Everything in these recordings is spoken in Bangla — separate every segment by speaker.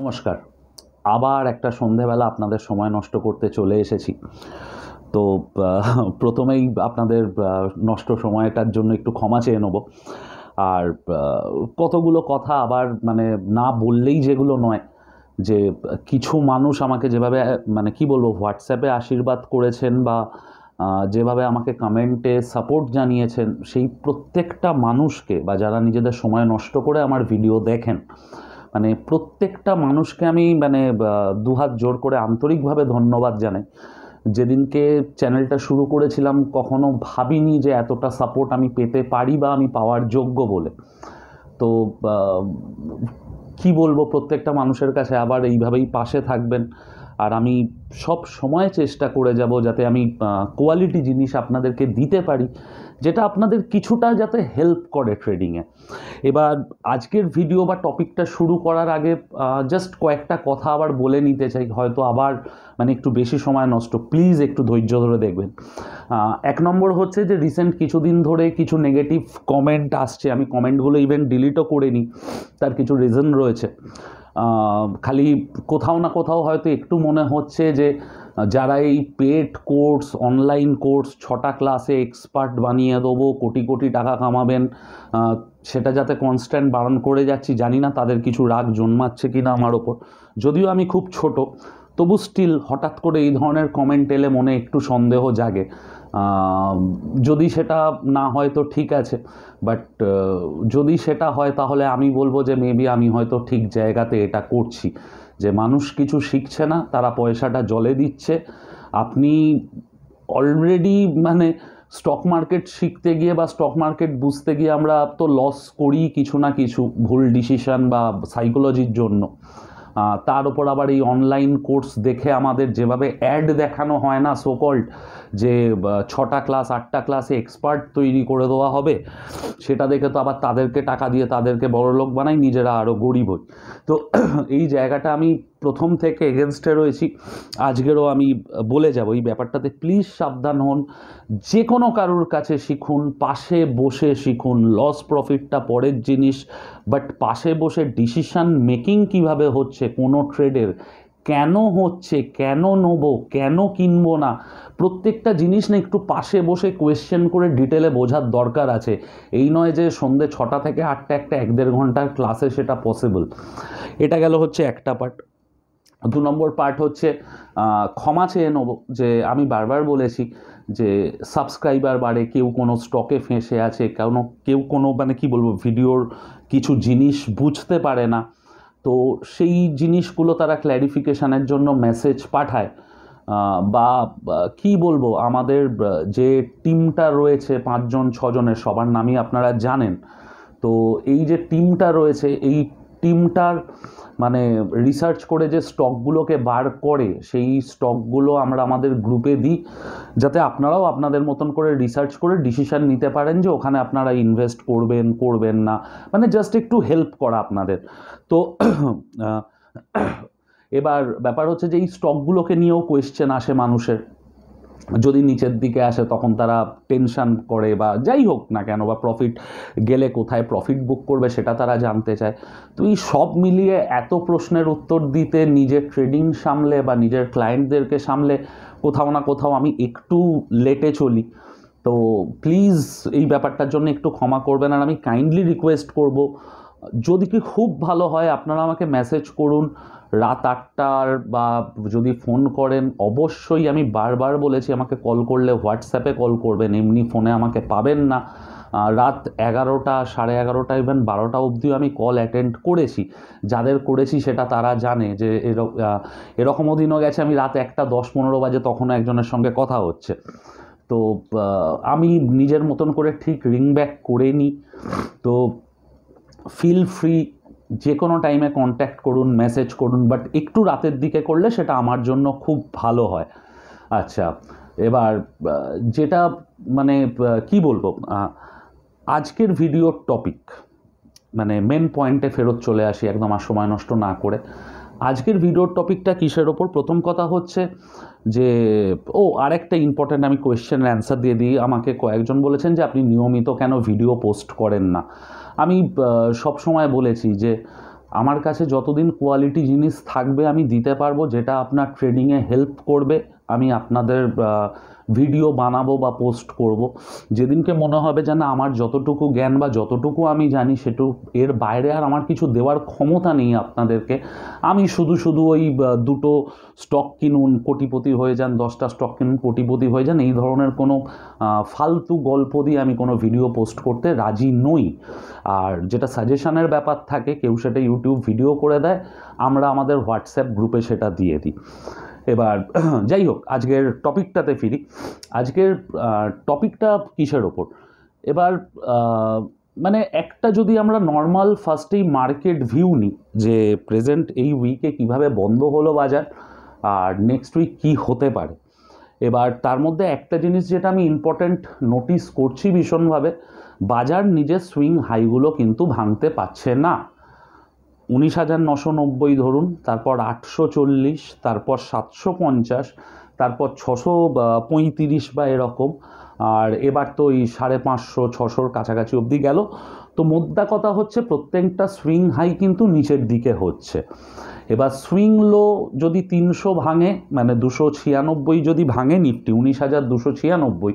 Speaker 1: নমস্কার আবার একটা সন্ধেবেলা আপনাদের সময় নষ্ট করতে চলে এসেছি তো প্রথমেই আপনাদের নষ্ট সময়টার জন্য একটু ক্ষমা চেয়ে নেব আর কতগুলো কথা আবার মানে না বললেই যেগুলো নয় যে কিছু মানুষ আমাকে যেভাবে মানে কি বলবো হোয়াটসঅ্যাপে আশীর্বাদ করেছেন বা যেভাবে আমাকে কমেন্টে সাপোর্ট জানিয়েছেন সেই প্রত্যেকটা মানুষকে বা যারা নিজেদের সময় নষ্ট করে আমার ভিডিও দেখেন মানে প্রত্যেকটা মানুষকে আমি মানে দুহাত জোর করে আন্তরিকভাবে ধন্যবাদ জানাই যেদিনকে চ্যানেলটা শুরু করেছিলাম কখনো ভাবিনি যে এতটা সাপোর্ট আমি পেতে পারি বা আমি পাওয়ার যোগ্য বলে তো কি বলবো প্রত্যেকটা মানুষের কাছে আবার এইভাবেই পাশে থাকবেন আর আমি সব সময় চেষ্টা করে যাব যাতে আমি কোয়ালিটি জিনিস আপনাদেরকে দিতে পারি যেটা আপনাদের কিছুটা যাতে হেল্প করে ট্রেডিংয়ে এবার আজকের ভিডিও বা টপিকটা শুরু করার আগে জাস্ট কয়েকটা কথা আবার বলে নিতে চাই হয়তো আবার মানে একটু বেশি সময় নষ্ট প্লিজ একটু ধৈর্য ধরে দেখবেন এক নম্বর হচ্ছে যে রিসেন্ট কিছুদিন ধরে কিছু নেগেটিভ কমেন্ট আসছে আমি কমেন্টগুলো ইভেন ডিলিটও করে নিই তার কিছু রিজন রয়েছে খালি কোথাও না কোথাও হয়তো একটু মনে হচ্ছে যে যারা এই পেড কোর্স অনলাইন কোর্স ছটা ক্লাসে এক্সপার্ট বানিয়ে দেবো কোটি কোটি টাকা কামাবেন সেটা যাতে কনস্ট্যান্ট বারণ করে যাচ্ছি জানি না তাদের কিছু রাগ জন্মাচ্ছে কি না আমার ওপর যদিও আমি খুব ছোট তবু স্টিল হঠাৎ করে এই ধরনের কমেন্ট এলে মনে একটু সন্দেহ জাগে যদি সেটা না হয় তো ঠিক আছে বাট যদি সেটা হয় তাহলে আমি বলবো যে মেবি আমি হয়তো ঠিক জায়গাতে এটা করছি যে মানুষ কিছু শিখছে না তারা পয়সাটা জলে দিচ্ছে আপনি অলরেডি মানে স্টক মার্কেট শিখতে গিয়ে বা স্টক মার্কেট বুঝতে গিয়ে আমরা তো লস করি কিছু না কিছু ভুল ডিসিশান বা সাইকোলজির জন্য তার ওপর আবার এই অনলাইন কোর্স দেখে আমাদের যেভাবে অ্যাড দেখানো হয় না সোকল্ড যে ছটা ক্লাস আটটা ক্লাসে এক্সপার্ট তৈরি করে দেওয়া হবে সেটা দেখে তো আবার তাদেরকে টাকা দিয়ে তাদেরকে বড় লোক বানাই নিজেরা আরও গরিব হই তো এই জায়গাটা আমি প্রথম থেকে এগেনস্টে রয়েছি আজকেরও আমি বলে যাব এই ব্যাপারটাতে প্লিজ সাবধান হন যে কোনো কারুর কাছে শিখুন পাশে বসে শিখুন লস প্রফিটটা পরের জিনিস বাট পাশে বসে ডিসিশান মেকিং কিভাবে হচ্ছে কোনো ট্রেডের কেন হচ্ছে কেন নেব কেন কিনবো না প্রত্যেকটা জিনিস না একটু পাশে বসে কোয়েশ্চেন করে ডিটেলে বোঝার দরকার আছে এই নয় যে সন্ধে ছটা থেকে আটটা একটা এক দেড় ঘন্টার ক্লাসে সেটা পসিবল এটা গেল হচ্ছে একটা পার্ট দু নম্বর পার্ট হচ্ছে ক্ষমা চেয়ে নেব যে আমি বারবার বলেছি যে সাবস্ক্রাইবার বাড়ে কেউ কোনো স্টকে ফেঁসে আছে কেন কেউ কোনো মানে কি বলবো ভিডিওর কিছু জিনিস বুঝতে পারে না তো সেই জিনিসগুলো তারা ক্ল্যারিফিকেশানের জন্য মেসেজ পাঠায় বা কি বলবো আমাদের যে টিমটা রয়েছে পাঁচজন ছজনের সবার নামই আপনারা জানেন তো এই যে টিমটা রয়েছে এই টিমটার মানে রিসার্চ করে যে স্টকগুলোকে বার করে সেই স্টকগুলো আমরা আমাদের গ্রুপে দিই যাতে আপনারাও আপনাদের মতন করে রিসার্চ করে ডিসিশান নিতে পারেন যে ওখানে আপনারা ইনভেস্ট করবেন করবেন না মানে জাস্ট একটু হেল্প করা আপনাদের তো এবার ব্যাপার হচ্ছে যে এই স্টকগুলোকে নিয়েও কোয়েশ্চেন আসে মানুষের যদি নিচের দিকে আসে তখন তারা টেনশান করে বা যাই হোক না কেন বা প্রফিট গেলে কোথায় প্রফিট বুক করবে সেটা তারা জানতে চায় তো এই সব মিলিয়ে এত প্রশ্নের উত্তর দিতে নিজের ট্রেডিং সামলে বা নিজের ক্লায়েন্টদেরকে সামলে কোথাও না কোথাও আমি একটু লেটে চলি তো প্লিজ এই ব্যাপারটার জন্য একটু ক্ষমা করবেন আর আমি কাইন্ডলি রিকোয়েস্ট করবো যদি কি খুব ভালো হয় আপনারা আমাকে মেসেজ করুন রাত আটটার বা যদি ফোন করেন অবশ্যই আমি বারবার বলেছি আমাকে কল করলে হোয়াটসঅ্যাপে কল করবেন এমনি ফোনে আমাকে পাবেন না রাত এগারোটা সাড়ে এগারোটা ইভেন বারোটা অবধিও আমি কল অ্যাটেন্ড করেছি যাদের করেছি সেটা তারা জানে যে এরকমও দিনও গেছে আমি রাত একটা দশ পনেরো বাজে তখনও একজনের সঙ্গে কথা হচ্ছে তো আমি নিজের মতন করে ঠিক রিং ব্যাক করে নিই তো ফিল ফ্রি যে কোনো টাইমে কন্ট্যাক্ট করুন মেসেজ করুন বাট একটু রাতের দিকে করলে সেটা আমার জন্য খুব ভালো হয় আচ্ছা এবার যেটা মানে কি বলবো আজকের ভিডিওর টপিক মানে মেন পয়েন্টে ফেরত চলে আসি একদম আর সময় নষ্ট না করে আজকের ভিডিওর টপিকটা কিসের ওপর প্রথম কথা হচ্ছে যে ও আরেকটা ইম্পর্ট্যান্ট আমি কোয়েশ্চেন অ্যান্সার দিয়ে দিই আমাকে কয়েকজন বলেছেন যে আপনি নিয়মিত কেন ভিডিও পোস্ট করেন না আমি সবসময় বলেছি যে আমার কাছে যতদিন কোয়ালিটি জিনিস থাকবে আমি দিতে পারবো যেটা আপনার ট্রেডিংয়ে হেল্প করবে আমি আপনাদের ভিডিও বানাবো বা পোস্ট করব। যেদিনকে মনে হবে যেন আমার যতটুকু জ্ঞান বা যতটুকু আমি জানি সেটু এর বাইরে আর আমার কিছু দেওয়ার ক্ষমতা নেই আপনাদেরকে আমি শুধু শুধু ওই দুটো স্টক কিনুন কোটিপতি হয়ে যান দশটা স্টক কিনুন কোটিপতি হয়ে যান এই ধরনের কোনো ফালতু গল্প দিয়ে আমি কোনো ভিডিও পোস্ট করতে রাজি নই আর যেটা সাজেশানের ব্যাপার থাকে কেউ সেটা ইউটিউব ভিডিও করে দেয় আমরা আমাদের হোয়াটসঅ্যাপ গ্রুপে সেটা দিয়ে দিই এবার যাই হোক আজকের টপিকটাতে ফিরি আজকের টপিকটা কিসের ওপর এবার মানে একটা যদি আমরা নর্মাল ফার্স্টেই মার্কেট ভিউ নিই যে প্রেজেন্ট এই উইকে কিভাবে বন্ধ হলো বাজার আর নেক্সট উইক কী হতে পারে এবার তার মধ্যে একটা জিনিস যেটা আমি ইম্পর্ট্যান্ট নোটিস করছি ভীষণভাবে বাজার নিজের সুইং হাইগুলো কিন্তু ভাঙতে পারছে না উনিশ হাজার নশো নব্বই ধরুন তারপর আটশো চল্লিশ তারপর সাতশো পঞ্চাশ তারপর ছশো পঁয়ত্রিশ বা এরকম আর এবার তো ওই সাড়ে পাঁচশো ছশোর কাছাকাছি অবধি গেল তো মোদ্দা কথা হচ্ছে প্রত্যেকটা সুইং হাই কিন্তু নিচের দিকে হচ্ছে এবার সুইং লো যদি তিনশো ভাঙে মানে দুশো ছিয়ানব্বই যদি ভাঙে নিফটি উনিশ হাজার দুশো ছিয়ানব্বই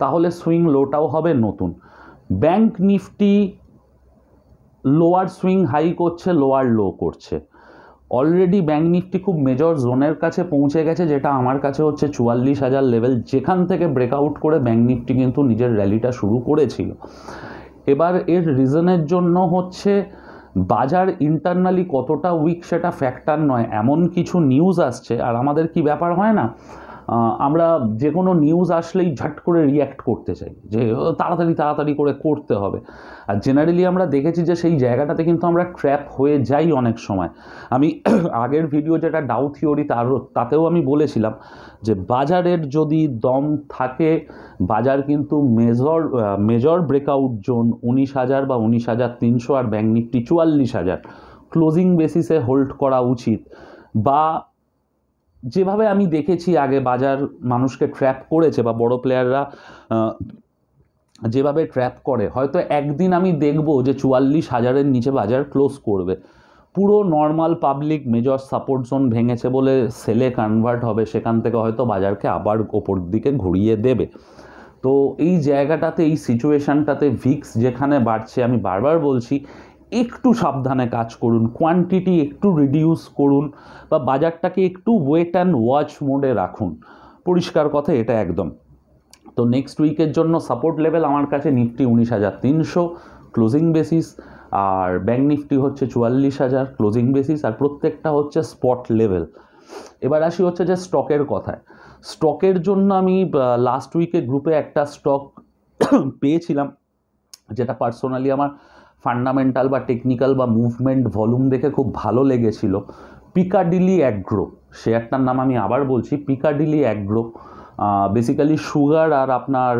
Speaker 1: তাহলে সুইং লোটাও হবে নতুন bank nifty lower swing high করছে লোয়ার লো করছে অলরেডি ব্যাঙ্ক নিফটি খুব মেজর জোনের কাছে পৌঁছে গেছে যেটা আমার কাছে হচ্ছে চুয়াল্লিশ হাজার লেভেল যেখান থেকে ব্রেকআউট করে ব্যাঙ্ক নিফটি কিন্তু নিজের র্যালিটা শুরু করেছিল এবার এর রিজনের জন্য হচ্ছে বাজার ইন্টারনালি কতটা উইক সেটা ফ্যাক্টর নয় এমন কিছু নিউজ আসছে আর আমাদের কি ব্যাপার হয় না আমরা যে কোনো নিউজ আসলেই ঝট করে রিয়্যাক্ট করতে চাই যে তাড়াতাড়ি তাড়াতাড়ি করে করতে হবে আর জেনারেলি আমরা দেখেছি যে সেই জায়গাটাতে কিন্তু আমরা ট্র্যাপ হয়ে যাই অনেক সময় আমি আগের ভিডিও যেটা ডাউ থিওরি তার তাতেও আমি বলেছিলাম যে বাজারের যদি দম থাকে বাজার কিন্তু মেজর মেজর ব্রেকআউট জোন উনিশ হাজার বা উনিশ হাজার তিনশো আর ব্যাঙ্ক নিফটি চুয়াল্লিশ হাজার ক্লোজিং বেসিসে হোল্ড করা উচিত বা যেভাবে আমি দেখেছি আগে বাজার মানুষকে ট্র্যাপ করেছে বা বড় প্লেয়াররা যেভাবে ট্র্যাপ করে হয়তো একদিন আমি দেখব যে চুয়াল্লিশ হাজারের নিচে বাজার ক্লোজ করবে পুরো normal public major support zone ভেঙেছে বলে সেলে কনভার্ট হবে সেখান থেকে হয়তো বাজারকে আবার ওপর দিকে ঘুরিয়ে দেবে তো এই জায়গাটাতে এই সিচুয়েশানটাতে ভিক্স যেখানে বাড়ছে আমি বারবার বলছি একটু সাবধানে কাজ করুন কোয়ান্টিটি একটু রিডিউস করুন বা বাজারটাকে একটু ওয়েট অ্যান্ড ওয়াচ মোডে রাখুন পরিষ্কার কথা এটা একদম তো নেক্সট উইকের জন্য সাপোর্ট লেভেল আমার কাছে নিফটি উনিশ হাজার তিনশো ক্লোজিং বেসিস আর ব্যাঙ্ক নিফটি হচ্ছে চুয়াল্লিশ হাজার ক্লোজিং বেসিস আর প্রত্যেকটা হচ্ছে স্পট লেভেল এবার আসি হচ্ছে যে স্টকের কথায় স্টকের জন্য আমি লাস্ট উইকে গ্রুপে একটা স্টক পেয়েছিলাম যেটা পার্সোনালি আমার ফান্ডামেন্টাল বা টেকনিক্যাল বা মুভমেন্ট ভলিউম দেখে খুব ভালো লেগেছিল পিকাডিলি অ্যাগ্রো শেয়ারটার নাম আমি আবার বলছি পিকাডিলি অ্যাগ্রো বেসিক্যালি সুগার আর আপনার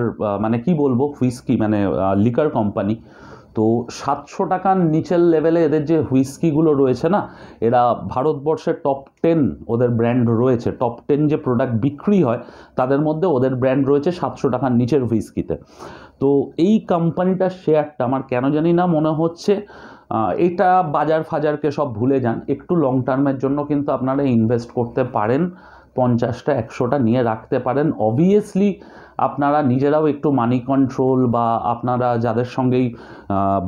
Speaker 1: মানে কি বলবো হুইস্কি মানে লিকার কোম্পানি তো সাতশো টাকার নিচের লেভেলে এদের যে হুইস্কিগুলো রয়েছে না এরা ভারতবর্ষের টপ টেন ওদের ব্র্যান্ড রয়েছে টপ টেন যে প্রোডাক্ট বিক্রি হয় তাদের মধ্যে ওদের ব্র্যান্ড রয়েছে সাতশো টাকার নিচের হুইস্কিতে তো এই কোম্পানিটার শেয়ারটা আমার কেন জানি না মনে হচ্ছে এটা বাজার ফাজারকে সব ভুলে যান একটু লং টার্মের জন্য কিন্তু আপনারা ইনভেস্ট করতে পারেন পঞ্চাশটা একশোটা নিয়ে রাখতে পারেন অবভিয়াসলি আপনারা নিজেরাও একটু মানি কন্ট্রোল বা আপনারা যাদের সঙ্গেই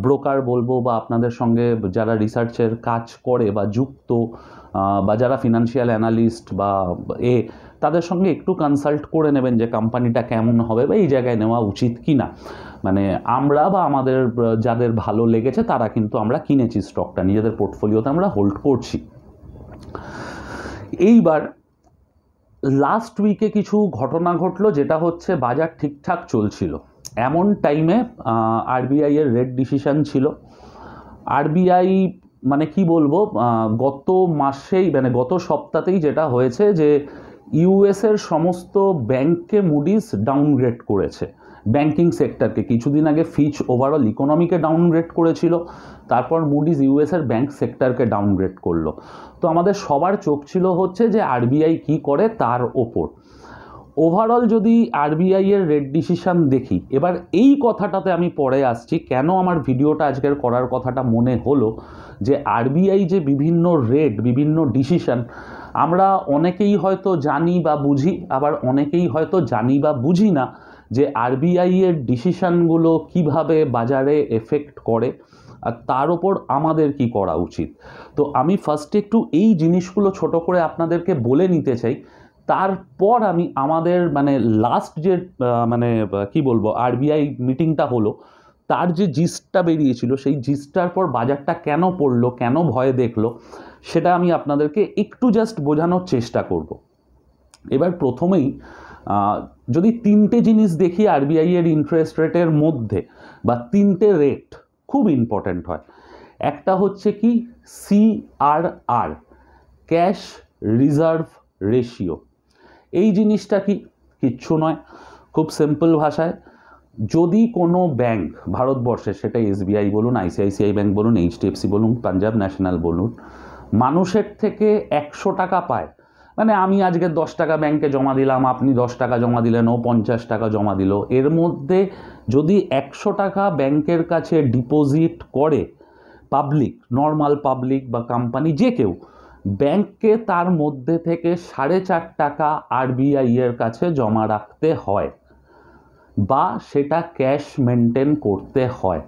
Speaker 1: ব্রোকার বলবো বা আপনাদের সঙ্গে যারা রিসার্চের কাজ করে বা যুক্ত বা যারা ফিনান্সিয়াল অ্যানালিস্ট বা এ তাদের সঙ্গে একটু কনসাল্ট করে নেবেন যে কোম্পানিটা কেমন হবে বা এই জায়গায় নেওয়া উচিত কি না মানে আমরা বা আমাদের যাদের ভালো লেগেছে তারা কিন্তু আমরা কিনেছি স্টকটা নিজেদের পোর্টফোলিওতে আমরা হোল্ড করছি এইবার লাস্ট উইকে কিছু ঘটনা ঘটলো যেটা হচ্ছে বাজার ঠিকঠাক চলছিল এমন টাইমে আরবিআই এর রেড ডিসিশন ছিল আরবিআই মানে কি বলবো গত মাসেই মানে গত সপ্তাহতেই যেটা হয়েছে যে ইউএসের সমস্ত ব্যাংককে মুডিস ডাউনগ্রেড করেছে ব্যাংকিং সেক্টরকে কিছুদিন আগে ফিচ ওভারঅল ইকোনমিকে ডাউনগ্রেড করেছিল তারপর মুডিস ইউএসের ব্যাংক সেক্টরকে ডাউনগ্রেড করলো তো আমাদের সবার চোখ ছিল হচ্ছে যে আরবিআই কি করে তার ওপর ওভারঅল যদি আরবিআই এর রেড ডিসিশন দেখি এবার এই কথাটাতে আমি পরে আসছি কেন আমার ভিডিওটা আজকের করার কথাটা মনে হলো যে আরবিআই যে বিভিন্ন রেড বিভিন্ন ডিসিশন আমরা অনেকেই হয়তো জানি বা বুঝি আবার অনেকেই হয়তো জানি বা বুঝি না যে আরবিআই এর ডিসিশানগুলো কিভাবে বাজারে এফেক্ট করে আর তার ওপর আমাদের কি করা উচিত তো আমি ফার্স্টে একটু এই জিনিসগুলো ছোট করে আপনাদেরকে বলে নিতে চাই তারপর আমি আমাদের মানে লাস্ট যে মানে কি বলবো আরবিআই মিটিংটা হলো তার যে জিস্টটা বেরিয়েছিল সেই জিস্টটার পর বাজারটা কেন পড়লো কেন ভয় দেখলো সেটা আমি আপনাদেরকে একটু জাস্ট বোঝানোর চেষ্টা করব এবার প্রথমেই যদি তিনটে জিনিস দেখি আরবিআই এর ইন্টারেস্ট রেটের মধ্যে বা তিনটে রেট খুব ইম্পর্ট্যান্ট হয় একটা হচ্ছে কি সিআরআর ক্যাশ রিজার্ভ রেশিও এই জিনিসটা কি কিচ্ছু নয় খুব সিম্পল ভাষায় যদি কোনো ব্যাংক ভারতবর্ষে সেটা এসবিআই বলুন আইসিআইসিআই ব্যাংক বলুন এইচডিএফসি বলুন পাঞ্জাব ন্যাশনাল বলুন মানুষের থেকে একশো টাকা পায় মানে আমি আজকে দশ টাকা ব্যাংকে জমা দিলাম আপনি দশ টাকা জমা দিলেন ও পঞ্চাশ টাকা জমা দিল এর মধ্যে যদি একশো টাকা ব্যাংকের কাছে ডিপোজিট করে পাবলিক নর্মাল পাবলিক বা কোম্পানি যে কেউ ব্যাংককে তার মধ্যে থেকে সাড়ে চার টাকা আরবিআইয়ের কাছে জমা রাখতে হয় বা সেটা ক্যাশ মেনটেন করতে হয়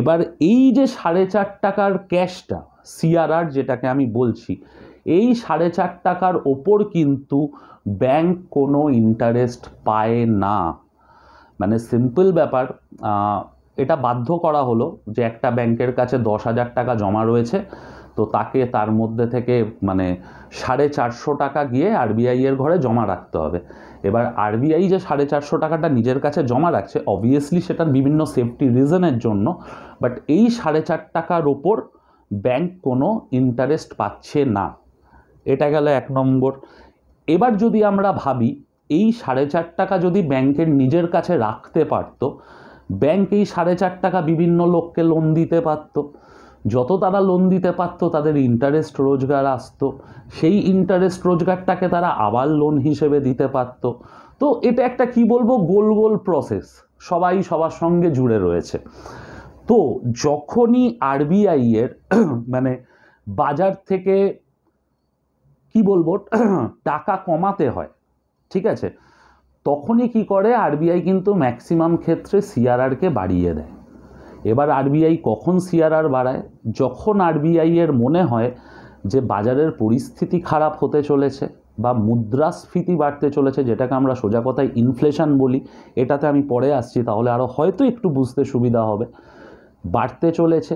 Speaker 1: এবার এই যে সাড়ে চার টাকার ক্যাশটা সিআরআর যেটাকে আমি বলছি এই সাড়ে চার টাকার ওপর কিন্তু ব্যাংক কোনো ইন্টারেস্ট পায় না মানে সিম্পল ব্যাপার এটা বাধ্য করা হলো যে একটা ব্যাংকের কাছে দশ হাজার টাকা জমা রয়েছে তো তাকে তার মধ্যে থেকে মানে সাড়ে চারশো টাকা গিয়ে আরবিআই এর ঘরে জমা রাখতে হবে এবার আরবিআই যে সাড়ে চারশো টাকাটা নিজের কাছে জমা রাখছে অবভিয়াসলি সেটার বিভিন্ন সেফটি রিজনের জন্য বাট এই সাড়ে চার টাকার ওপর ব্যাংক কোনো ইন্টারেস্ট পাচ্ছে না এটা গেল এক নম্বর এবার যদি আমরা ভাবি এই সাড়ে চার টাকা যদি ব্যাংকের নিজের কাছে রাখতে পারত ব্যাংক এই সাড়ে চার টাকা বিভিন্ন লোককে লোন দিতে পারত যত তারা লোন দিতে পারত তাদের ইন্টারেস্ট রোজগার আসতো সেই ইন্টারেস্ট রোজগারটাকে তারা আবার লোন হিসেবে দিতে পারত তো এটা একটা কি বলবো গোল গোল প্রসেস সবাই সবার সঙ্গে জুড়ে রয়েছে তো যখনই আরবিআই এর মানে বাজার থেকে কি বলবো টাকা কমাতে হয় ঠিক আছে তখনই কি করে আরবিআই কিন্তু ম্যাক্সিমাম ক্ষেত্রে সিআরআরকে বাড়িয়ে দেয় এবার আরবিআই কখন সিআরআর বাড়ায় যখন আরবিআই এর মনে হয় যে বাজারের পরিস্থিতি খারাপ হতে চলেছে বা মুদ্রাস্ফীতি বাড়তে চলেছে যেটাকে আমরা সোজা কথায় ইনফ্লেশন বলি এটাতে আমি পরে আসছি তাহলে আরও হয়তো একটু বুঝতে সুবিধা হবে বাড়তে চলেছে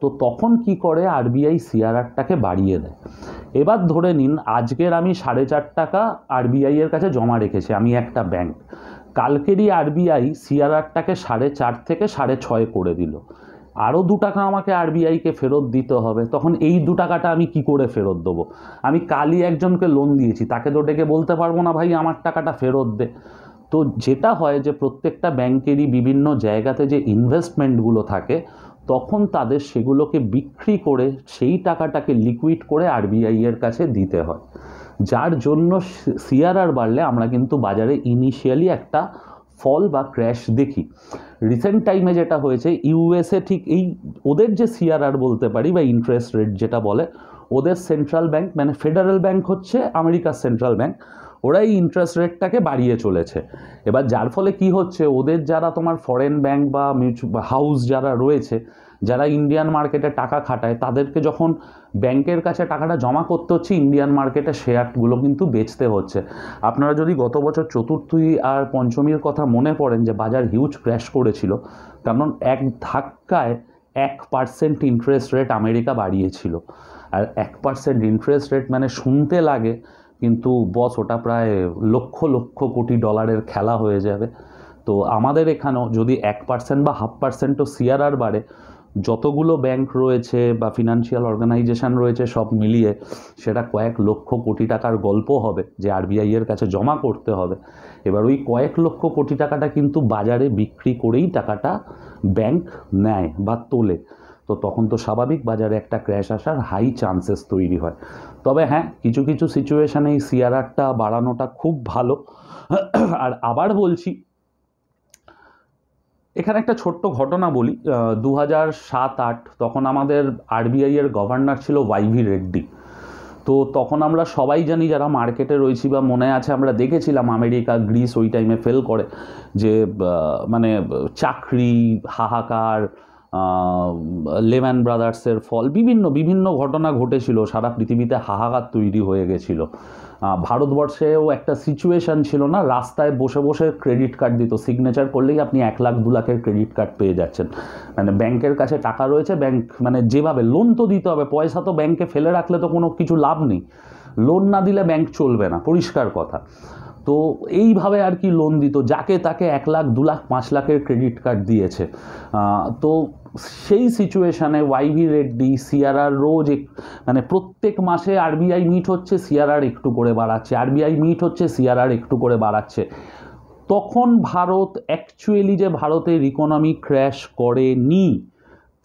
Speaker 1: তো তখন কি করে আরবিআই সিআরআরটাকে বাড়িয়ে দেয় এবার ধরে নিন আজকের আমি সাড়ে চার টাকা আরবিআইয়ের কাছে জমা রেখেছি আমি একটা ব্যাংক কালকেরই আরবিআই সিআরআরটাকে সাড়ে চার থেকে সাড়ে ছয় করে দিল আরও দু টাকা আমাকে আরবিআইকে ফেরত দিতে হবে তখন এই দু টাকাটা আমি কি করে ফেরত দেবো আমি কালই একজনকে লোন দিয়েছি তাকে তো ডেকে বলতে পারবো না ভাই আমার টাকাটা ফেরত দে তো যেটা হয় যে প্রত্যেকটা ব্যাংকেরই বিভিন্ন জায়গাতে যে ইনভেস্টমেন্টগুলো থাকে তখন তাদের সেগুলোকে বিক্রি করে সেই টাকাটাকে লিকুইড করে আরবিআই এর কাছে দিতে হয় যার জন্য সিআরআর বাড়লে আমরা কিন্তু বাজারে ইনিশিয়ালি একটা ফল বা ক্র্যাশ দেখি রিসেন্ট টাইমে যেটা হয়েছে ইউএসএ ঠিক এই ওদের যে সিআরআর বলতে পারি বা ইন্টারেস্ট রেট যেটা বলে ওদের সেন্ট্রাল ব্যাংক মানে ফেডারেল ব্যাংক হচ্ছে আমেরিকার সেন্ট্রাল ব্যাংক ওরা এই ইন্টারেস্ট রেটটাকে বাড়িয়ে চলেছে এবার যার ফলে কি হচ্ছে ওদের যারা তোমার ফরেন ব্যাংক বা মিউচুয়াল হাউস যারা রয়েছে যারা ইন্ডিয়ান মার্কেটে টাকা খাটায় তাদেরকে যখন ব্যাংকের কাছে টাকাটা জমা করতে হচ্ছে ইন্ডিয়ান মার্কেটে শেয়ারগুলো কিন্তু বেচতে হচ্ছে আপনারা যদি গত বছর চতুর্থী আর পঞ্চমীর কথা মনে পড়েন যে বাজার হিউজ ক্র্যাশ করেছিল কারণ এক ধাক্কায় এক পার্সেন্ট ইন্টারেস্ট রেট আমেরিকা বাড়িয়েছিল আর এক পার্সেন্ট ইন্টারেস্ট রেট মানে শুনতে লাগে কিন্তু বস ওটা প্রায় লক্ষ লক্ষ কোটি ডলারের খেলা হয়ে যাবে তো আমাদের এখানেও যদি এক পার্সেন্ট বা হাফ পার্সেন্টও সিআরআর বাড়ে যতগুলো ব্যাংক রয়েছে বা ফিনান্সিয়াল অর্গানাইজেশন রয়েছে সব মিলিয়ে সেটা কয়েক লক্ষ কোটি টাকার গল্প হবে যে আরবিআই এর কাছে জমা করতে হবে এবার ওই কয়েক লক্ষ কোটি টাকাটা কিন্তু বাজারে বিক্রি করেই টাকাটা ব্যাংক নেয় বা তোলে তো তখন তো স্বাভাবিক বাজারে একটা ক্র্যাশ আসার হাই চান্সেস তৈরি হয় তবে হ্যাঁ কিছু কিছু সিচুয়েশানে এই সিআরআরটা বাড়ানোটা খুব ভালো আর আবার বলছি এখানে একটা ছোট্ট ঘটনা বলি দু হাজার সাত আট তখন আমাদের আরবিআই এর গভর্নর ছিল ওয়াইভি রেড্ডি তো তখন আমরা সবাই জানি যারা মার্কেটে রয়েছি বা মনে আছে আমরা দেখেছিলাম আমেরিকা গ্রিস ওই টাইমে ফেল করে যে মানে চাকরি হাহাকার লেম্যান ব্রাদার্সের ফল বিভিন্ন বিভিন্ন ঘটনা ঘটেছিল সারা পৃথিবীতে হাহাকার তৈরি হয়ে গেছিলো ভারতবর্ষেও একটা সিচুয়েশান ছিল না রাস্তায় বসে বসে ক্রেডিট কার্ড দিত সিগনেচার করলেই আপনি এক লাখ দু লাখের ক্রেডিট কার্ড পেয়ে যাচ্ছেন মানে ব্যাংকের কাছে টাকা রয়েছে ব্যাংক মানে যেভাবে লোন তো দিতে হবে পয়সা তো ব্যাংকে ফেলে রাখলে তো কোনো কিছু লাভ নেই লোন না দিলে ব্যাংক চলবে না পরিষ্কার কথা তো এইভাবে আর কি লোন দিত যাকে তাকে এক লাখ দু লাখ পাঁচ লাখের ক্রেডিট কার্ড দিয়েছে তো সেই সিচুয়েশানে ওয়াইভি রেড্ডি সিআরআর রোজ এক মানে প্রত্যেক মাসে আরবিআই মিট হচ্ছে সিআরআর একটু করে বাড়াচ্ছে আরবিআই মিট হচ্ছে সিআরআর একটু করে বাড়াচ্ছে তখন ভারত অ্যাকচুয়ালি যে ভারতের ইকোনমি ক্র্যাশ করেনি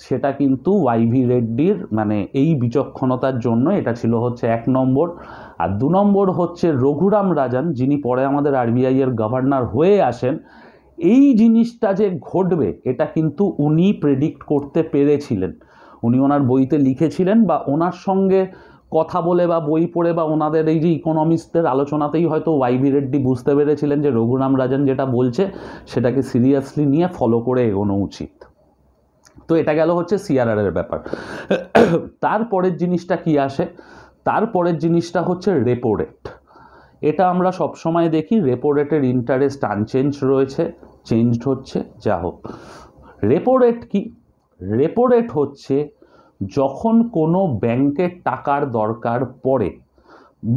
Speaker 1: সেটা কিন্তু ওয়াইভি রেড্ডির মানে এই বিচক্ষণতার জন্য এটা ছিল হচ্ছে এক নম্বর আর দু নম্বর হচ্ছে রঘুরাম রাজান যিনি পরে আমাদের আরবিআইয়ের এর গভর্নর হয়ে আসেন এই জিনিসটা যে ঘটবে এটা কিন্তু উনি প্রেডিক্ট করতে পেরেছিলেন উনি ওনার বইতে লিখেছিলেন বা ওনার সঙ্গে কথা বলে বা বই পড়ে বা ওনাদের এই যে ইকোনমিস্টদের আলোচনাতেই হয়তো ওয়াইভি রেড্ডি বুঝতে পেরেছিলেন যে রঘুরাম রাজন যেটা বলছে সেটাকে সিরিয়াসলি নিয়ে ফলো করে এগোনো উচিত তো এটা গেল হচ্ছে সিআরআর এর ব্যাপার তারপরের জিনিসটা কি আসে তারপরের জিনিসটা হচ্ছে রেপো রেট এটা আমরা সবসময় দেখি রেপো রেটের ইন্টারেস্ট আনচেঞ্জ রয়েছে চেঞ্জড হচ্ছে যা হোক রেপো রেট কি রেপো রেট হচ্ছে যখন কোনো ব্যাংকের টাকার দরকার পড়ে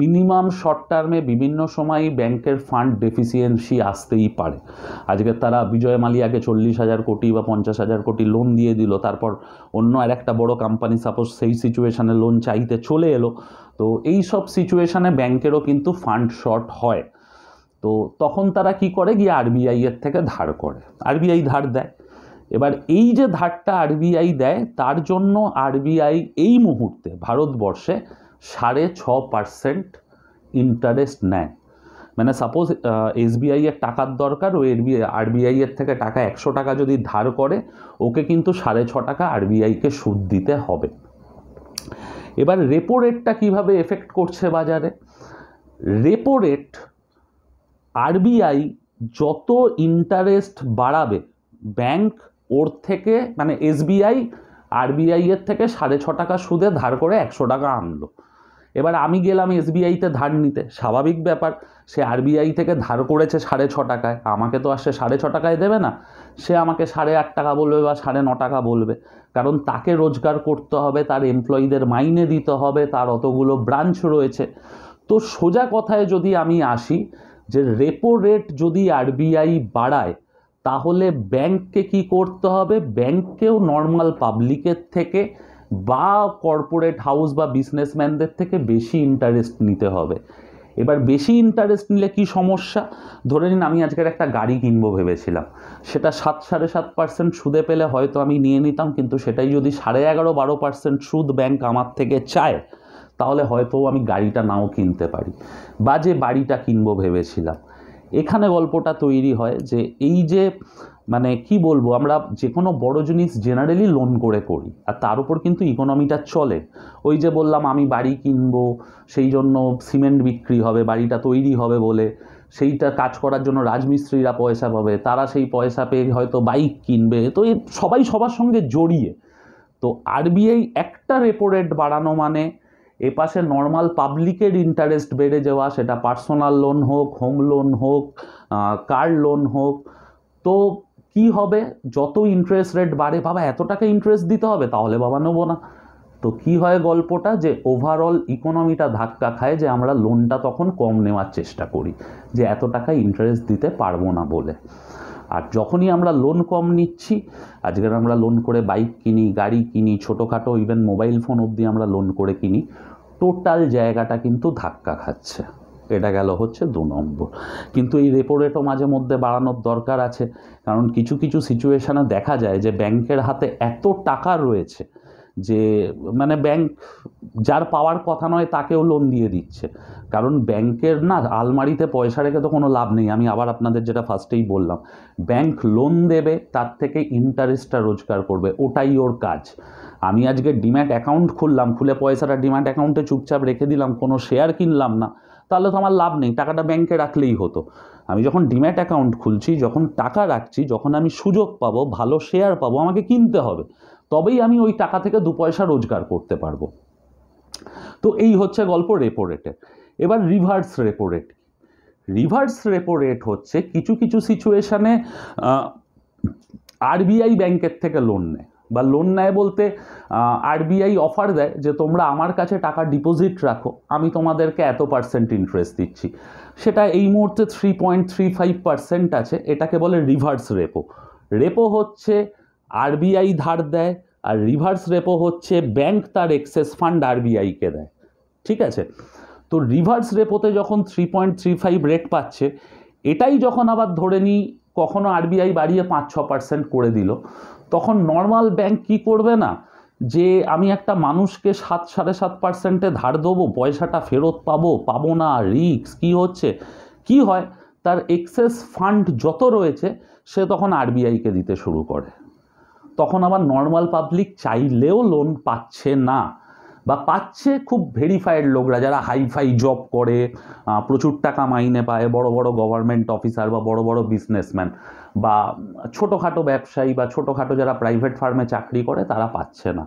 Speaker 1: মিনিমাম শর্ট টার্মে বিভিন্ন সময়ই ব্যাংকের ফান্ড ডেফিসিয়েন্সি আসতেই পারে আজকে তারা বিজয় মালিয়াকে চল্লিশ হাজার কোটি বা পঞ্চাশ হাজার কোটি লোন দিয়ে দিল তারপর অন্য আর একটা বড় কোম্পানি সাপোজ সেই সিচুয়েশানে লোন চাইতে চলে এলো তো এই সব সিচুয়েশানে ব্যাংকেরও কিন্তু ফান্ড শর্ট হয় তো তখন তারা কি করে গিয়ে আরবিআই এর থেকে ধার করে আরবিআই ধার দেয় এবার এই যে ধারটা আরবিআই দেয় তার জন্য আরবিআই এই মুহূর্তে ভারতবর্ষে সাড়ে ছ পার্সেন্ট ইন্টারেস্ট নেয় মানে সাপোজ এসবিআই এর টাকার দরকার ও এর আরবিআই এর থেকে টাকা একশো টাকা যদি ধার করে ওকে কিন্তু সাড়ে ছ টাকা আরবিআইকে সুদ দিতে হবে এবার রেপো রেটটা কীভাবে এফেক্ট করছে বাজারে রেপো রেট আরবিআই যত ইন্টারেস্ট বাড়াবে ব্যাংক ওর থেকে মানে এসবিআই আরবিআই এর থেকে সাড়ে ছ টাকা সুদে ধার করে একশো টাকা আনলো এবার আমি গেলাম এসবিআইতে ধার নিতে স্বাভাবিক ব্যাপার সে আরবিআই থেকে ধার করেছে সাড়ে ছ টাকায় আমাকে তো আর সে সাড়ে ছ টাকায় দেবে না সে আমাকে সাড়ে আট টাকা বলবে বা সাড়ে ন টাকা বলবে কারণ তাকে রোজগার করতে হবে তার এমপ্লয়ীদের মাইনে দিতে হবে তার অতগুলো ব্রাঞ্চ রয়েছে তো সোজা কথায় যদি আমি আসি যে রেপো রেট যদি আরবিআই বাড়ায় তাহলে ব্যাংককে কি করতে হবে ব্যাংককেও নর্মাল পাবলিকের থেকে বা কর্পোরেট হাউস বা বিজনেসম্যানদের থেকে বেশি ইন্টারেস্ট নিতে হবে এবার বেশি ইন্টারেস্ট নিলে কি সমস্যা ধরে নিন আমি আজকের একটা গাড়ি কিনবো ভেবেছিলাম সেটা সাত সাড়ে সাত পার্সেন্ট সুদে পেলে হয়তো আমি নিয়ে নিতাম কিন্তু সেটাই যদি সাড়ে এগারো বারো পার্সেন্ট সুদ ব্যাংক আমার থেকে চায় তাহলে হয়তো আমি গাড়িটা নাও কিনতে পারি বা যে বাড়িটা কিনবো ভেবেছিলাম এখানে গল্পটা তৈরি হয় যে এই যে মানে কি বলবো আমরা যে কোনো বড় জিনিস জেনারেলি লোন করে করি আর তার উপর কিন্তু ইকোনমিটা চলে ওই যে বললাম আমি বাড়ি কিনবো সেই জন্য সিমেন্ট বিক্রি হবে বাড়িটা তৈরি হবে বলে সেইটা কাজ করার জন্য রাজমিস্ত্রিরা পয়সা পাবে তারা সেই পয়সা পেয়ে হয়তো বাইক কিনবে তো এই সবাই সবার সঙ্গে জড়িয়ে তো আরবিআই একটা রেপো রেট বাড়ানো মানে এপাশে নর্মাল পাবলিকের ইন্টারেস্ট বেড়ে যাওয়া সেটা পার্সোনাল লোন হোক হোম লোন হোক কার লোন হোক তো কি হবে যত ইন্টারেস্ট রেট বাড়ে বাবা এত টাকা ইন্টারেস্ট দিতে হবে তাহলে বাবা নেবো না তো কি হয় গল্পটা যে ওভারঅল ইকোনমিটা ধাক্কা খায় যে আমরা লোনটা তখন কম নেওয়ার চেষ্টা করি যে এত টাকা ইন্টারেস্ট দিতে পারবো না বলে আর যখনই আমরা লোন কম নিচ্ছি আজকের আমরা লোন করে বাইক কিনি গাড়ি কিনি ছোটোখাটো ইভেন মোবাইল ফোন অবধি আমরা লোন করে কিনি টোটাল জায়গাটা কিন্তু ধাক্কা খাচ্ছে এটা গেল হচ্ছে দু নম্বর কিন্তু এই রেপো রেটও মাঝে মধ্যে বাড়ানোর দরকার আছে কারণ কিছু কিছু সিচুয়েশানে দেখা যায় যে ব্যাংকের হাতে এত টাকা রয়েছে যে মানে ব্যাংক যার পাওয়ার কথা নয় তাকেও লোন দিয়ে দিচ্ছে কারণ ব্যাংকের না আলমারিতে পয়সা রেখে তো কোনো লাভ নেই আমি আবার আপনাদের যেটা ফার্স্টেই বললাম ব্যাংক লোন দেবে তার থেকে ইন্টারেস্টটা রোজগার করবে ওটাই ওর কাজ আমি আজকে ডিম্যাট অ্যাকাউন্ট খুললাম খুলে পয়সাটা ডিম্যাট অ্যাকাউন্টে চুপচাপ রেখে দিলাম কোনো শেয়ার কিনলাম না তাহলে তো আমার লাভ নেই টাকাটা ব্যাংকে রাখলেই হতো আমি যখন ডিম্যাট অ্যাকাউন্ট খুলছি যখন টাকা রাখছি যখন আমি সুযোগ পাবো ভালো শেয়ার পাবো আমাকে কিনতে হবে তবেই আমি ওই টাকা থেকে দু পয়সা রোজগার করতে পারবো তো এই হচ্ছে গল্প রেপো রেটের এবার reverse repo rate reverse repo rate হচ্ছে কিছু কিছু সিচুয়েশানে আরবিআই ব্যাংকের থেকে লোন নেয় বা লোন নেয় বলতে আরবিআই অফার দেয় যে তোমরা আমার কাছে টাকা ডিপোজিট রাখো আমি তোমাদেরকে এত পার্সেন্ট ইন্টারেস্ট দিচ্ছি সেটা এই মুহূর্তে three point three five percent আছে এটাকে বলে রিভার্স রেপো রেপো হচ্ছে আরবিআই ধার দেয় আর রিভার্স রেপো হচ্ছে ব্যাংক তার এক্সেস ফান্ড আরবিআইকে দেয় ঠিক আছে তো রিভার্স রেপোতে যখন three point three five rate পাচ্ছে এটাই যখন আবার ধরে নিই কখনো আরবিআই বাড়িয়ে পাঁচ ছ পার্সেন্ট করে দিল তখন নর্মাল ব্যাংক কি করবে না যে আমি একটা মানুষকে সাত সাড়ে সাত পার্সেন্টে ধার দেবো পয়সাটা ফেরত পাবো পাবো না রিক্স কি হচ্ছে কি হয় তার এক্সেস ফান্ড যত রয়েছে সে তখন আরবিআইকে দিতে শুরু করে তখন আবার নর্মাল পাবলিক চাইলেও লোন পাচ্ছে না বা পাচ্ছে খুব ভেরিফাইড লোকরা যারা হাইফাই জব করে প্রচুর টাকা মাইনে পায় বড় বড় গভর্নমেন্ট অফিসার বা বড় বড় বিজনেসম্যান বা ছোটোখাটো ব্যবসায়ী বা ছোটোখাটো যারা প্রাইভেট ফার্মে চাকরি করে তারা পাচ্ছে না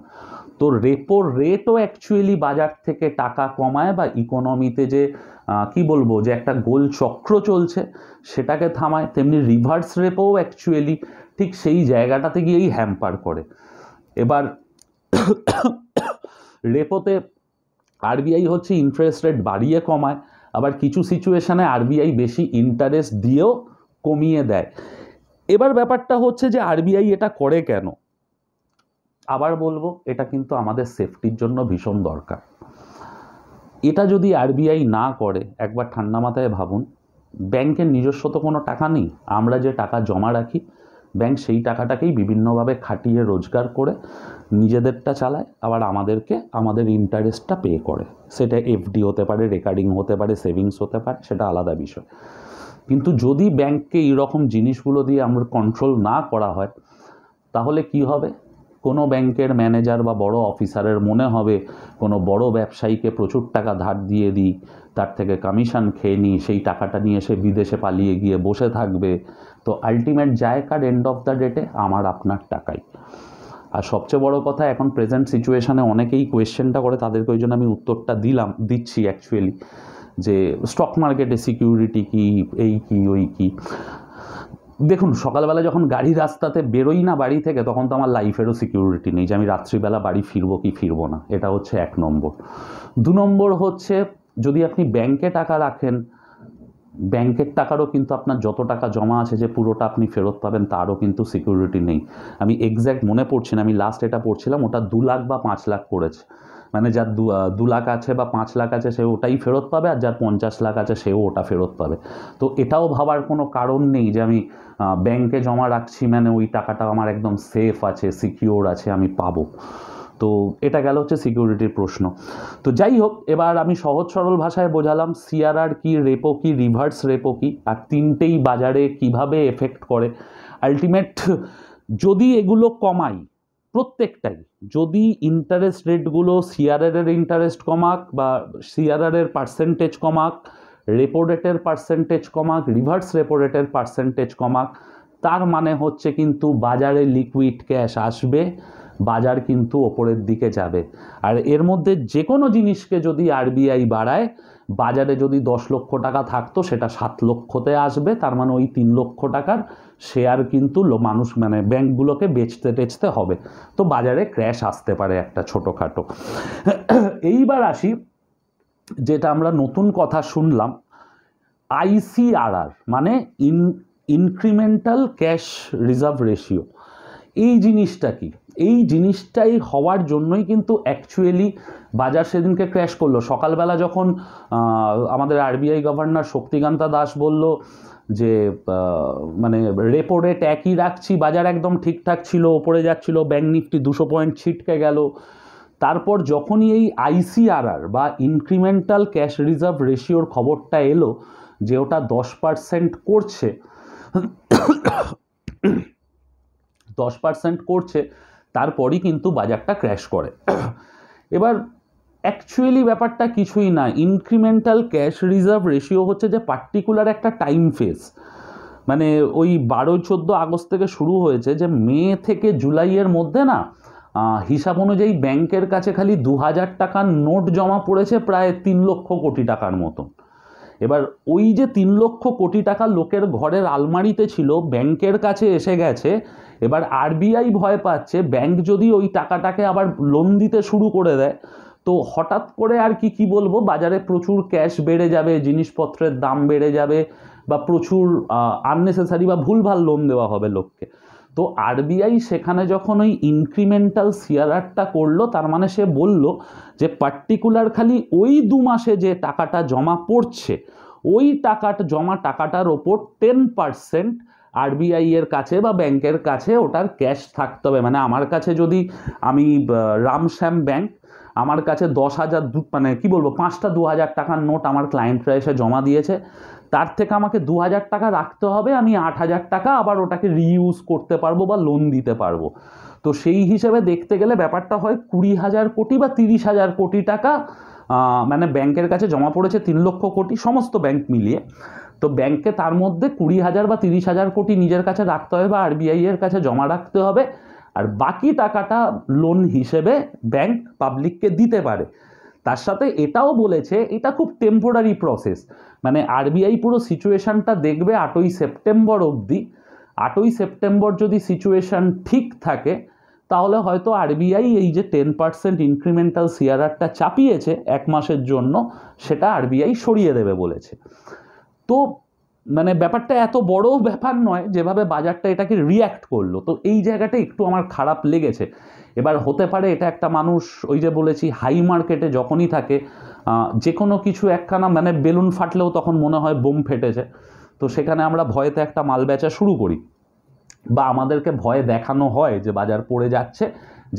Speaker 1: তো রেপোর রেটও অ্যাকচুয়ালি বাজার থেকে টাকা কমায় বা ইকোনমিতে যে কি বলবো যে একটা গোল চক্র চলছে সেটাকে থামায় তেমনি রিভার্স রেপোও অ্যাকচুয়ালি ঠিক সেই জায়গাটাতে গিয়েই হ্যাম্পার করে এবার রেপোতে আরবিআই হচ্ছে ইন্টারেস্ট রেট বাড়িয়ে কমায় আবার কিছু সিচুয়েশানে আরবিআই বেশি ইন্টারেস্ট দিয়েও কমিয়ে দেয় এবার ব্যাপারটা হচ্ছে যে আরবিআই এটা করে কেন আবার বলবো এটা কিন্তু আমাদের সেফটির জন্য ভীষণ দরকার এটা যদি আরবিআই না করে একবার ঠান্ডা মাথায় ভাবুন ব্যাংকের নিজস্ব তো কোনো টাকা নেই আমরা যে টাকা জমা রাখি ব্যাংক সেই টাকাটাকেই বিভিন্নভাবে খাটিয়ে রোজগার করে নিজেদেরটা চালায় আবার আমাদেরকে আমাদের ইন্টারেস্টটা পে করে সেটা এফডি হতে পারে রেকারিং হতে পারে সেভিংস হতে পারে সেটা আলাদা বিষয় কিন্তু যদি ব্যাংককে এইরকম জিনিসগুলো দিয়ে আমরা কন্ট্রোল না করা হয় তাহলে কি হবে কোনো ব্যাংকের ম্যানেজার বা বড় অফিসারের মনে হবে কোনো বড় ব্যবসায়ীকে প্রচুর টাকা ধার দিয়ে দিই তার থেকে কমিশন খেয়ে নিই সেই টাকাটা নিয়ে সে বিদেশে পালিয়ে গিয়ে বসে থাকবে তো আলটিমেট যায় কার এন্ড অফ দ্য ডেটে আমার আপনার টাকাই আর সবচেয়ে বড় কথা এখন প্রেজেন্ট সিচুয়েশানে অনেকেই কোয়েশ্চেনটা করে তাদেরকে ওই জন্য আমি উত্তরটা দিলাম দিচ্ছি অ্যাকচুয়ালি যে স্টক মার্কেটে সিকিউরিটি কি এই কি ওই কি দেখুন সকালবেলা যখন গাড়ি রাস্তাতে বেরোই না বাড়ি থেকে তখন তো আমার লাইফেরও সিকিউরিটি নেই যে আমি রাত্রিবেলা বাড়ি ফিরবো কি ফিরবো না এটা হচ্ছে এক নম্বর দু নম্বর হচ্ছে যদি আপনি ব্যাংকে টাকা রাখেন ব্যাংকের টাকারও কিন্তু আপনার যত টাকা জমা আছে যে পুরোটা আপনি ফেরত পাবেন তারও কিন্তু সিকিউরিটি নেই আমি এক্স্যাক্ট মনে পড়ছি না আমি লাস্ট এটা পড়ছিলাম ওটা দু লাখ বা পাঁচ লাখ করেছে মানে যার দু লাখ আছে বা পাঁচ লাখ আছে সে ওটাই ফেরত পাবে আর যার পঞ্চাশ লাখ আছে সেও ওটা ফেরত পাবে তো এটাও ভাবার কোনো কারণ নেই যে আমি ব্যাংকে জমা রাখছি মানে ওই টাকাটা আমার একদম সেফ আছে সিকিওর আছে আমি পাবো তো এটা গেল হচ্ছে সিকিউরিটির প্রশ্ন তো যাই হোক এবার আমি সহজ সরল ভাষায় বোঝালাম সিআরআর কি রেপো কি রিভার্স রেপো কি আর তিনটেই বাজারে কিভাবে এফেক্ট করে আলটিমেট যদি এগুলো কমাই প্রত্যেকটাই যদি ইন্টারেস্ট রেটগুলো সিআরআরের ইন্টারেস্ট কমাক বা সিআরআরের পার্সেন্টেজ কমাক রেপো রেটের পার্সেন্টেজ কমাক রিভার্স রেপো রেটের পার্সেন্টেজ কমাক তার মানে হচ্ছে কিন্তু বাজারে লিকুইড ক্যাশ আসবে বাজার কিন্তু ওপরের দিকে যাবে আর এর মধ্যে যে কোনো জিনিসকে যদি আরবিআই বাড়ায় বাজারে যদি দশ লক্ষ টাকা থাকতো সেটা সাত লক্ষতে আসবে তার মানে ওই তিন লক্ষ টাকার শেয়ার কিন্তু মানুষ মানে ব্যাংকগুলোকে বেচতে টেচতে হবে তো বাজারে ক্র্যাশ আসতে পারে একটা ছোটোখাটো এইবার আসি যেটা আমরা নতুন কথা শুনলাম আইসিআরআর মানে in incremental cash reserve ratio এই জিনিসটা কি এই জিনিসটাই হওয়ার জন্যই কিন্তু অ্যাকচুয়ালি বাজার সেদিনকে ক্র্যাশ করলো সকালবেলা যখন আমাদের আরবিআই গভর্নর শক্তিকান্তা দাস বলল যে মানে রেপো রেট একই রাখছি বাজার একদম ঠিকঠাক ছিল ওপরে যাচ্ছিল ব্যাঙ্ক নিফটি দুশো পয়েন্ট ছিটকে গেল তারপর যখনই এই আইসিআরআর বা ইনক্রিমেন্টাল ক্যাশ রিজার্ভ রেশিওর খবরটা এলো যে ওটা দশ পার্সেন্ট করছে দশ পার্সেন্ট করছে তারপরই কিন্তু বাজারটা ক্র্যাশ করে এবার অ্যাকচুয়ালি ব্যাপারটা কিছুই না ইনক্রিমেন্টাল ক্যাশ রিজার্ভ রেশিও হচ্ছে যে পার্টিকুলার একটা টাইম ফেস মানে ওই বারো চোদ্দো আগস্ট থেকে শুরু হয়েছে যে মে থেকে জুলাইয়ের মধ্যে না হিসাব অনুযায়ী ব্যাংকের কাছে খালি দু হাজার টাকার নোট জমা পড়েছে প্রায় তিন লক্ষ কোটি টাকার মতন এবার ওই যে তিন লক্ষ কোটি টাকা লোকের ঘরের আলমারিতে ছিল ব্যাংকের কাছে এসে গেছে এবার আরবিআই ভয় পাচ্ছে ব্যাংক যদি ওই টাকাটাকে আবার লোন দিতে শুরু করে দেয় তো হঠাৎ করে আর কি কি বলবো বাজারে প্রচুর ক্যাশ বেড়ে যাবে জিনিসপত্রের দাম বেড়ে যাবে বা প্রচুর আননেসেসারি বা ভুলভাল লোন দেওয়া হবে লোককে তো আরবিআই সেখানে যখন ওই ইনক্রিমেন্টাল সিআরআরটা করলো তার মানে সে বলল যে পার্টিকুলার খালি ওই দু মাসে যে টাকাটা জমা পড়ছে ওই টাকাটা জমা টাকাটার ওপর টেন পারসেন্ট আরবিআই এর কাছে বা ব্যাংকের কাছে ওটার ক্যাশ থাকতে হবে মানে আমার কাছে যদি আমি রামশ্যাম ব্যাংক আমার কাছে দশ হাজার দু মানে কী বলবো পাঁচটা দু হাজার টাকার নোট আমার ক্লায়েন্টরা এসে জমা দিয়েছে তার থেকে আমাকে দু হাজার টাকা রাখতে হবে আমি আট হাজার টাকা আবার ওটাকে রিইউজ করতে পারবো বা লোন দিতে পারবো তো সেই হিসেবে দেখতে গেলে ব্যাপারটা হয় কুড়ি হাজার কোটি বা তিরিশ হাজার কোটি টাকা মানে ব্যাংকের কাছে জমা পড়েছে তিন লক্ষ কোটি সমস্ত ব্যাংক মিলিয়ে তো ব্যাংককে তার মধ্যে কুড়ি হাজার বা তিরিশ হাজার কোটি নিজের কাছে রাখতে হবে বা আরবিআই এর কাছে জমা রাখতে হবে আর বাকি টাকাটা লোন হিসেবে ব্যাংক পাবলিককে দিতে পারে তার সাথে এটাও বলেছে এটা খুব টেম্পোরারি প্রসেস মানে আরবিআই পুরো সিচুয়েশানটা দেখবে আটই সেপ্টেম্বর অবধি আটই সেপ্টেম্বর যদি সিচুয়েশান ঠিক থাকে তাহলে হয়তো আরবিআই এই যে টেন পার্সেন্ট ইনক্রিমেন্টাল সিআরআরটা চাপিয়েছে এক মাসের জন্য সেটা আরবিআই সরিয়ে দেবে বলেছে তো মানে ব্যাপারটা এত বড় ব্যাপার নয় যেভাবে বাজারটা এটাকে রিয়্যাক্ট করলো তো এই জায়গাটা একটু আমার খারাপ লেগেছে এবার হতে পারে এটা একটা মানুষ ওই যে বলেছি হাই মার্কেটে যখনই থাকে যে কোনো কিছু একখানা মানে বেলুন ফাটলেও তখন মনে হয় বোম ফেটেছে তো সেখানে আমরা ভয়েতে একটা মাল বেচা শুরু করি বা আমাদেরকে ভয়ে দেখানো হয় যে বাজার পড়ে যাচ্ছে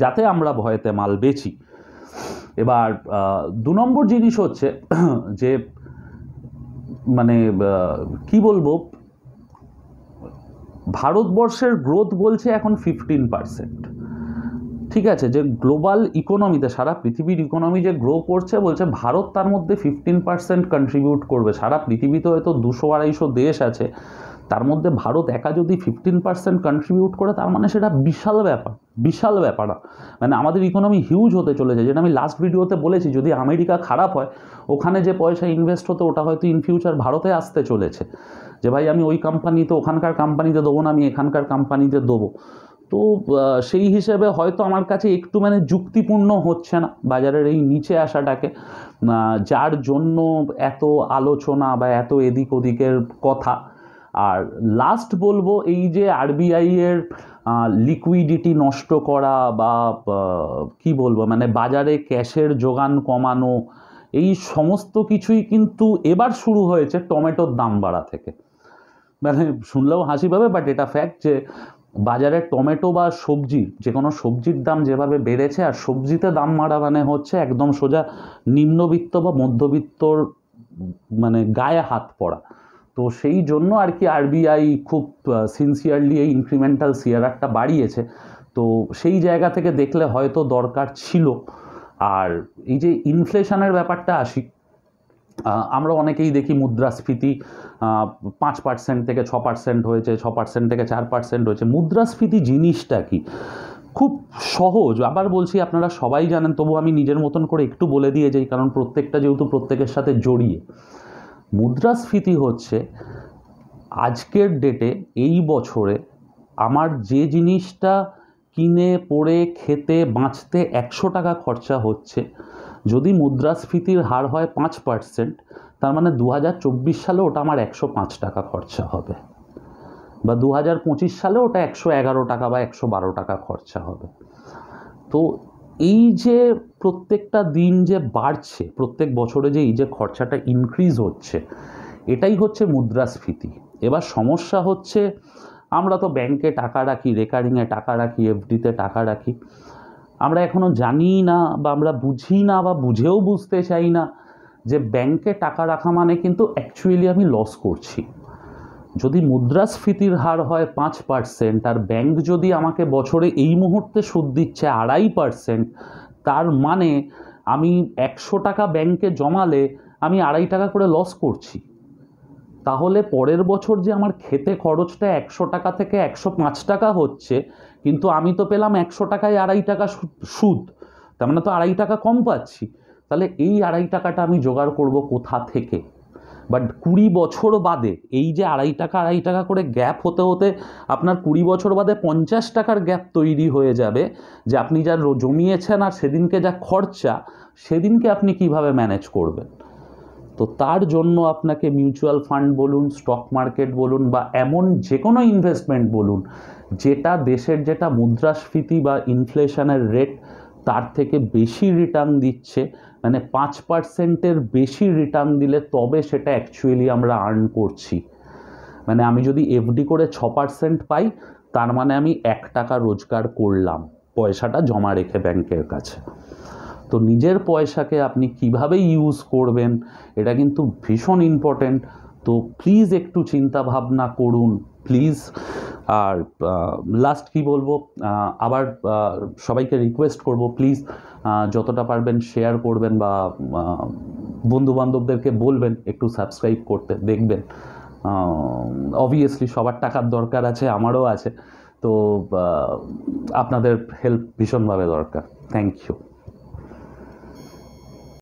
Speaker 1: যাতে আমরা ভয়েতে মাল বেচি এবার দু নম্বর জিনিস হচ্ছে যে মানে কি বলবো ভারতবর্ষের গ্রোথ বলছে এখন ফিফটিন পারসেন্ট ঠিক আছে যে গ্লোবাল ইকোনমিতে সারা পৃথিবীর ইকোনমি যে গ্রো করছে বলছে ভারত তার মধ্যে ফিফটিন পার্সেন্ট কন্ট্রিবিউট করবে সারা পৃথিবীতে হয়তো দুশো আড়াইশো দেশ আছে তার মধ্যে ভারত একা যদি ফিফটিন পার্সেন্ট কন্ট্রিবিউট করে তার মানে সেটা বিশাল ব্যাপার বিশাল ব্যাপার মানে আমাদের ইকোনমি হিউজ হতে চলেছে যেটা আমি লাস্ট ভিডিওতে বলেছি যদি আমেরিকা খারাপ হয় ওখানে যে পয়সা ইনভেস্ট হতো ওটা হয়তো ইন ফিউচার ভারতে আসতে চলেছে যে ভাই আমি ওই কোম্পানিতে ওখানকার কোম্পানিতে দেবো না আমি এখানকার কোম্পানিতে দেবো তো সেই হিসেবে হয়তো আমার কাছে একটু মানে যুক্তিপূর্ণ হচ্ছে না বাজারের এই নিচে আসাটাকে যার জন্য এত আলোচনা বা এত এদিক ওদিকের কথা আর লাস্ট বলবো এই যে আরবিআই এর লিকুইডিটি নষ্ট করা বা কি বলবো মানে বাজারে ক্যাশের যোগান কমানো এই সমস্ত কিছুই কিন্তু এবার শুরু হয়েছে টমেটোর দাম বাড়া থেকে মানে শুনলেও হাসি পাবে বাট এটা ফ্যাক্ট যে বাজারে টমেটো বা সবজি যে কোনো সবজির দাম যেভাবে বেড়েছে আর সবজিতে দাম মারা মানে হচ্ছে একদম সোজা নিম্নবিত্ত বা মধ্যবিত্তর মানে গায়ে হাত পড়া তো সেই জন্য আর কি আরবিআই খুব সিনসিয়ারলি এই ইনক্রিমেন্টাল সিয়ারটা বাড়িয়েছে তো সেই জায়গা থেকে দেখলে হয়তো দরকার ছিল আর এই যে ইনফ্লেশনের ব্যাপারটা আসি আমরা অনেকেই দেখি মুদ্রাস্ফীতি পাঁচ পার্সেন্ট থেকে ছ পার্সেন্ট হয়েছে ছ পার্সেন্ট থেকে চার পার্সেন্ট হয়েছে মুদ্রাস্ফীতি জিনিসটা কি খুব সহজ আবার বলছি আপনারা সবাই জানেন তবু আমি নিজের মতন করে একটু বলে দিয়ে যাই কারণ প্রত্যেকটা যেহেতু প্রত্যেকের সাথে জড়িয়ে মুদ্রাস্ফীতি হচ্ছে আজকের ডেটে এই বছরে আমার যে জিনিসটা কিনে পড়ে খেতে বাঁচতে একশো টাকা খরচা হচ্ছে যদি মুদ্রাস্ফীতির হার হয় পাঁচ পার্সেন্ট তার মানে দু চব্বিশ সালে ওটা আমার একশো পাঁচ টাকা খরচা হবে বা দু সালে ওটা একশো এগারো টাকা বা একশো বারো টাকা খরচা হবে তো এই যে প্রত্যেকটা দিন যে বাড়ছে প্রত্যেক বছরে যে এই যে খরচাটা ইনক্রিজ হচ্ছে এটাই হচ্ছে মুদ্রাস্ফীতি এবার সমস্যা হচ্ছে আমরা তো ব্যাংকে টাকা রাখি রেকারিংয়ে টাকা রাখি এফডিতে টাকা রাখি আমরা এখনও জানি না বা আমরা বুঝি না বা বুঝেও বুঝতে চাই না যে ব্যাংকে টাকা রাখা মানে কিন্তু অ্যাকচুয়ালি আমি লস করছি যদি মুদ্রাস্ফীতির হার হয় পাঁচ পার্সেন্ট আর ব্যাংক যদি আমাকে বছরে এই মুহূর্তে সুদ দিচ্ছে আড়াই পার্সেন্ট তার মানে আমি একশো টাকা ব্যাংকে জমালে আমি আড়াই টাকা করে লস করছি তাহলে পরের বছর যে আমার খেতে খরচটা একশো টাকা থেকে একশো পাঁচ টাকা হচ্ছে কিন্তু আমি তো পেলাম একশো টাকায় আড়াই টাকা সুদ তার মানে তো আড়াই টাকা কম পাচ্ছি তাহলে এই আড়াই টাকাটা আমি জোগাড় করব কোথা থেকে বাট কুড়ি বছর বাদে এই যে আড়াই টাকা আড়াই টাকা করে গ্যাপ হতে হতে আপনার কুড়ি বছর বাদে পঞ্চাশ টাকার গ্যাপ তৈরি হয়ে যাবে যে আপনি যা জমিয়েছেন আর সেদিনকে যা খরচা সেদিনকে আপনি কিভাবে ম্যানেজ করবেন তো তার জন্য আপনাকে মিউচুয়াল ফান্ড বলুন স্টক মার্কেট বলুন বা এমন যে কোনো ইনভেস্টমেন্ট বলুন যেটা দেশের যেটা মুদ্রাস্ফীতি বা ইনফ্লেশনের রেট তার থেকে বেশি রিটার্ন দিচ্ছে মানে পাঁচ পার্সেন্টের বেশি রিটার্ন দিলে তবে সেটা অ্যাকচুয়ালি আমরা আর্ন করছি মানে আমি যদি এফডি করে ছ পার্সেন্ট পাই তার মানে আমি এক টাকা রোজগার করলাম পয়সাটা জমা রেখে ব্যাংকের কাছে তো নিজের পয়সাকে আপনি কিভাবে ইউজ করবেন এটা কিন্তু ভীষণ ইম্পর্ট্যান্ট তো প্লিজ একটু চিন্তা ভাবনা করুন প্লিজ আর লাস্ট কি বলবো আবার সবাইকে রিকোয়েস্ট করব প্লিজ যতটা পারবেন শেয়ার করবেন বা বন্ধুবান্ধবদেরকে বলবেন একটু সাবস্ক্রাইব করতে দেখবেন অবভিয়াসলি সবার টাকার দরকার আছে আমারও আছে তো আপনাদের হেল্প ভীষণভাবে দরকার থ্যাংক ইউ